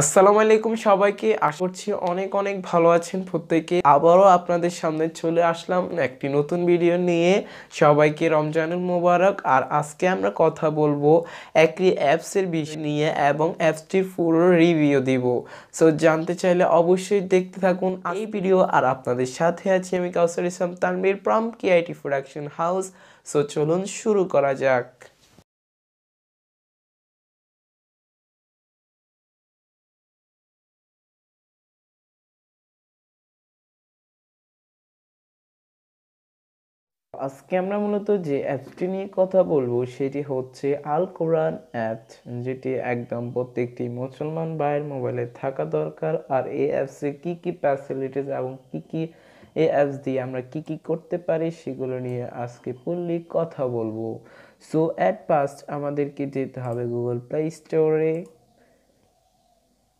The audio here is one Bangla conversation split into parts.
আসসালামু আলাইকুম সবাইকে আশা করছি অনেক অনেক ভালো আছেন প্রত্যেকে আবারও আপনাদের সামনে চলে আসলাম একটি নতুন ভিডিও নিয়ে সবাইকে রমজানুল মোবারক আর আজকে আমরা কথা বলবো একটি অ্যাপসের বিষয় নিয়ে এবং অ্যাপসটির পুরো রিভিউ দিব সো জানতে চাইলে অবশ্যই দেখতে থাকুন এই ভিডিও আর আপনাদের সাথে আছি আমি Kausar Islam Tanvir from IT production house so চলুন শুরু করা যাক আজকে আমরা মূলত যে অ্যাপটি নিয়ে কথা বলবো সেটি হচ্ছে আল কোরআন অ্যাপ যেটি একদম প্রত্যেকটি মুসলমান ভাইয়ের মোবাইলে থাকা দরকার আর এই অ্যাপসে কী কী ফ্যাসিলিটিস এবং কী কী এই অ্যাপস দিয়ে আমরা কি কি করতে পারি সেগুলো নিয়ে আজকে ফুললি কথা বলবো সো অ্যাট ফার্স্ট আমাদেরকে যেতে হবে গুগল প্লে স্টোরে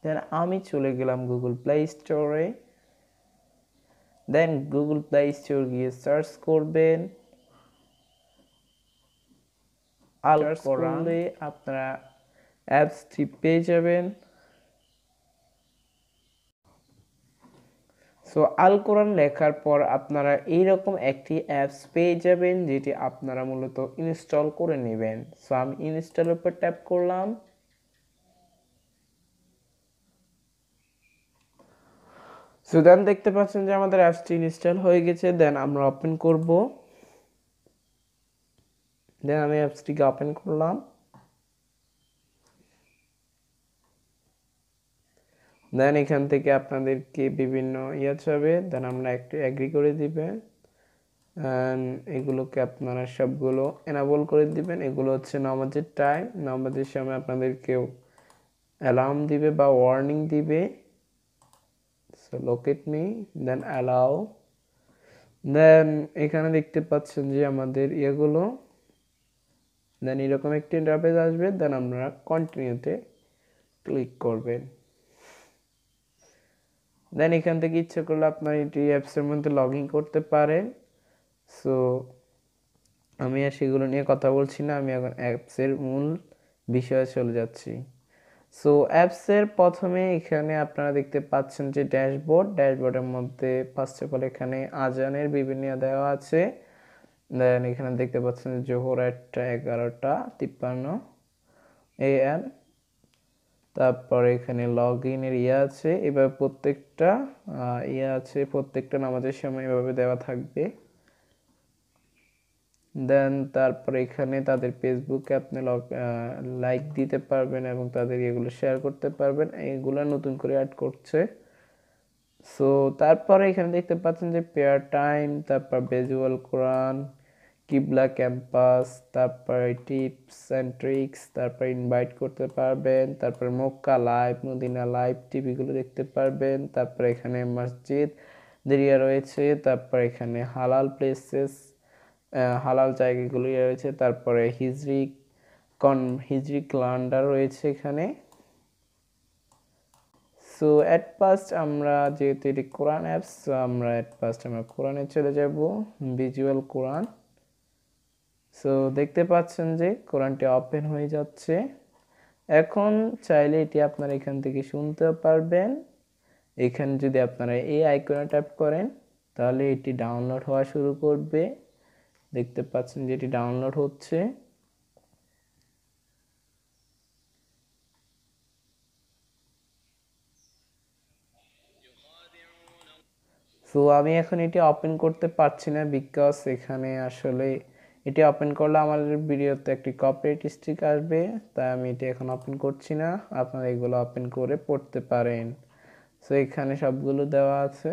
দেন আমি চলে গেলাম গুগল প্লে স্টোরে দেন গুগল প্লে স্টোর গিয়ে সার্চ করবেন আল করলে আপনারা অ্যাপসটি পেয়ে যাবেন সো আল কোরআন লেখার পর আপনারা এইরকম একটি অ্যাপস পেয়ে যাবেন যেটি আপনারা মূলত ইনস্টল করে নেবেন সো আমি ইনস্টল উপর ট্যাপ করলাম সো দেন দেখতে পাচ্ছেন যে আমাদের অ্যাপসটি ইনস্টল হয়ে গেছে দেন আমরা ওপেন করব দেন আমি অ্যাপসটিকে ওপেন করলাম দেন এখান থেকে আপনাদেরকে বিভিন্ন ইয়ে চাবে দেন আমরা একটু অ্যাগ্রি করে দিবেন এগুলোকে আপনারা সবগুলো এনাবল করে দিবেন এগুলো হচ্ছে নামাজের টাইম নামাজের সময় আপনাদেরকেও অ্যালার্ম দিবে বা ওয়ার্নিং দিবে so locate me then allow দেন এখানে দেখতে পাচ্ছেন যে আমাদের ইয়েগুলো দেন এরকম একটি ইন্টারপেজ আসবে দেন আপনারা কন্টিনিউতে ক্লিক করবেন দেন এখান থেকে ইচ্ছে করলে আপনার এটি অ্যাপসের মধ্যে লগ করতে পারেন সো আমি আর সেগুলো নিয়ে কথা বলছি না আমি এখন অ্যাপসের মূল বিষয়ে চলে যাচ্ছি সো অ্যাপসের প্রথমে এখানে আপনারা দেখতে পাচ্ছেন যে ড্যাশবোর্ড ড্যাশবোর্ডের মধ্যে ফার্স্ট অফ অল এখানে আজানের বিভিন্ন দেওয়া আছে দেন এখানে দেখতে পাচ্ছেন জোহর একটা এগারোটা তিপ্পান্ন এ এন তারপরে এখানে লগ ইনের ইয়ে আছে এবার প্রত্যেকটা ইয়ে আছে প্রত্যেকটা নামাজের সময় এভাবে দেওয়া থাকবে দেন তারপরে এখানে তাদের ফেসবুকে আপনি লাইক দিতে পারবেন এবং তাদের এগুলো শেয়ার করতে পারবেন এগুলো নতুন করে অ্যাড করছে সো তারপরে এখানে দেখতে পাচ্ছেন যে পেয়ার টাইম তারপর ভিজুয়াল কোরআন কিবলা ক্যাম্পাস তারপর টিপস অ্যান্ড ট্রিক্স তারপর ইনভাইট করতে পারবেন তারপর মক্কা লাইভ মদিনা লাইভ টিভিগুলো দেখতে পারবেন তারপর এখানে মসজিদ দেরিয়া রয়েছে তারপর এখানে হালাল প্লেসেস হালাল জায়গাগুলি ইয়ে রয়েছে তারপরে হিজরি কন হিজরি ক্লান্ডার রয়েছে এখানে সো অ্যাট ফার্স্ট আমরা যেহেতু এটি কোরআন অ্যাপস আমরা অ্যাট ফার্স্ট আমরা কোরআনে চলে যাব ভিজুয়াল কোরআন সো দেখতে পাচ্ছেন যে কোরআনটি ওপেন হয়ে যাচ্ছে এখন চাইলে এটি আপনারা এখান থেকে শুনতে পারবেন এখানে যদি আপনারা এই আইকনে ট্যাপ করেন তাহলে এটি ডাউনলোড হওয়া শুরু করবে দেখতে পাচ্ছেন যেটি ডাউনলোড হচ্ছে সো আমি এখন এটি ওপেন করতে পারছি না বিকজ এখানে আসলে এটি ওপেন করলে আমাদের ভিডিওতে একটি কপিরাইট স্টিক আসবে তাই আমি এটি এখন ওপেন করছি না আপনারা এগুলো ওপেন করে পড়তে পারেন সো এখানে সবগুলো দেওয়া আছে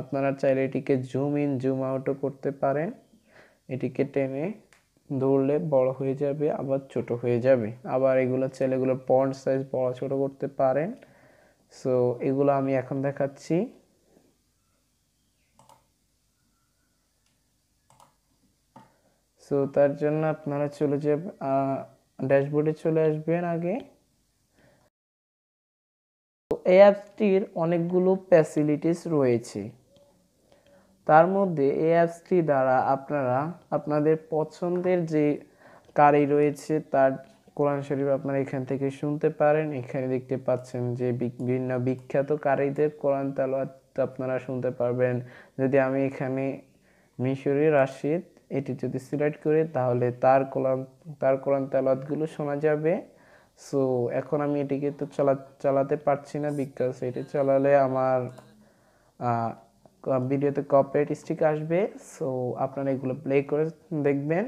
আপনারা চাইলে এটিকে জুম ইন জুম আউটও করতে পারেন এটিকে টেনে ধরলে বড় হয়ে যাবে আবার ছোট হয়ে যাবে আবার এগুলো ছেলেগুলো পন্ড সাইজ বড় ছোট করতে পারেন সো এগুলো আমি এখন দেখাচ্ছি সো তার জন্য আপনারা চলে যাবে ড্যাশবোর্ডে চলে আসবেন আগে এই অ্যাপটির অনেকগুলো ফ্যাসিলিটিস রয়েছে তার মধ্যে এই অ্যাপসটি দ্বারা আপনারা আপনাদের পছন্দের যে কারি রয়েছে তার কোরআন শরীফ আপনারা এখান থেকে শুনতে পারেন এখানে দেখতে পাচ্ছেন যে বিভিন্ন বিখ্যাত কারিদের কোরআন তালাত আপনারা শুনতে পারবেন যদি আমি এখানে মিশরি রাশিদ এটি যদি সিলেক্ট করি তাহলে তার কোরআন তার কোরআন তালাতগুলো শোনা যাবে সো এখন আমি এটিকে তো চালা চালাতে পারছি না বিকজ এটি চালালে আমার ভিডিওতে কপিরাইট স্টিক আসবে সো আপনারা এগুলো প্লে করে দেখবেন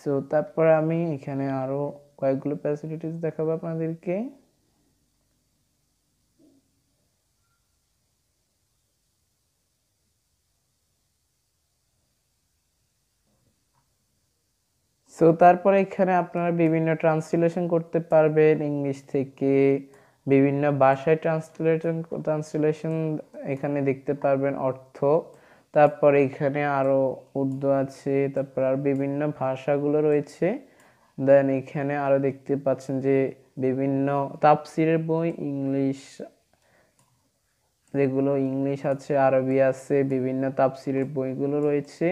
সো তারপর আমি এখানে আরও কয়েকগুলো ফ্যাসিলিটিস দেখাবো আপনাদেরকে সো তারপরে এখানে আপনারা বিভিন্ন ট্রান্সলেশন করতে পারবেন ইংলিশ থেকে বিভিন্ন ভাষায় ট্রান্সলেশন ট্রান্সলেশন এখানে দেখতে পারবেন অর্থ তারপর এখানে আরও উর্দু আছে তারপর আর বিভিন্ন ভাষাগুলো রয়েছে দেন এখানে আরও দেখতে পাচ্ছেন যে বিভিন্ন তাপসিরের বই ইংলিশ যেগুলো ইংলিশ আছে আরবি আছে বিভিন্ন তাপসিরের বইগুলো রয়েছে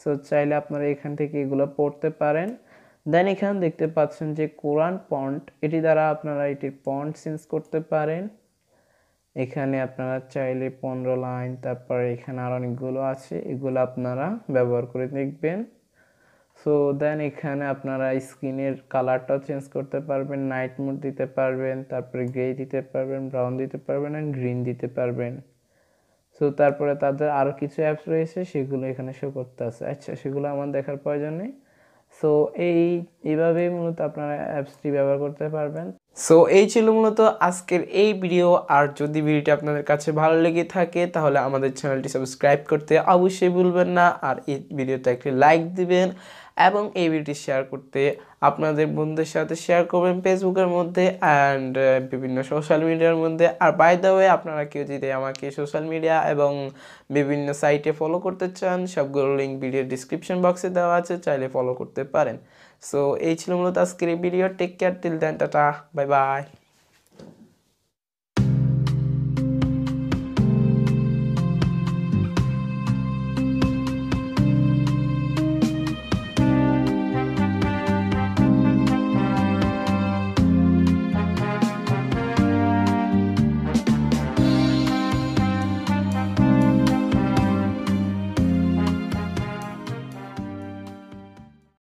সো চাইলে আপনারা এখান থেকে এগুলো পড়তে পারেন দেন এখানে দেখতে পাচ্ছেন যে কোরআন পন্ট এটি দ্বারা আপনারা এটির পন্ট চেঞ্জ করতে পারেন এখানে আপনারা চাইলে পনেরো লাইন তারপরে এখানে আর অনেকগুলো আছে এগুলো আপনারা ব্যবহার করে দেখবেন সো দেন এখানে আপনারা স্ক্রিনের কালারটাও চেঞ্জ করতে পারবেন নাইট মোড দিতে পারবেন তারপরে গ্রে দিতে পারবেন ব্রাউন দিতে পারবেন অ্যান্ড গ্রিন দিতে পারবেন সো তারপরে তাদের আরও কিছু অ্যাপস রয়েছে সেগুলো এখানে শো করতে আছে আচ্ছা সেগুলো আমার দেখার প্রয়োজন নেই সো এই এইভাবেই মূলত আপনারা অ্যাপসটি ব্যবহার করতে পারবেন সো এই ছিল মূলত আজকের এই ভিডিও আর যদি ভিডিওটি আপনাদের কাছে ভালো লেগে থাকে তাহলে আমাদের চ্যানেলটি সাবস্ক্রাইব করতে অবশ্যই ভুলবেন না আর এই ভিডিওটা একটি লাইক দিবেন এবং এই ভিডিওটি শেয়ার করতে আপনাদের বন্ধুদের সাথে শেয়ার করবেন ফেসবুকের মধ্যে অ্যান্ড বিভিন্ন সোশ্যাল মিডিয়ার মধ্যে আর বাই দ্য ওয়ে আপনারা কেউ যদি আমাকে সোশ্যাল মিডিয়া এবং বিভিন্ন সাইটে ফলো করতে চান সবগুলো লিঙ্ক ভিডিও ডিসক্রিপশন বক্সে দেওয়া আছে চাইলে ফলো করতে পারেন সো এই ছিল মূলত আজকের এই video take care till then tata bye by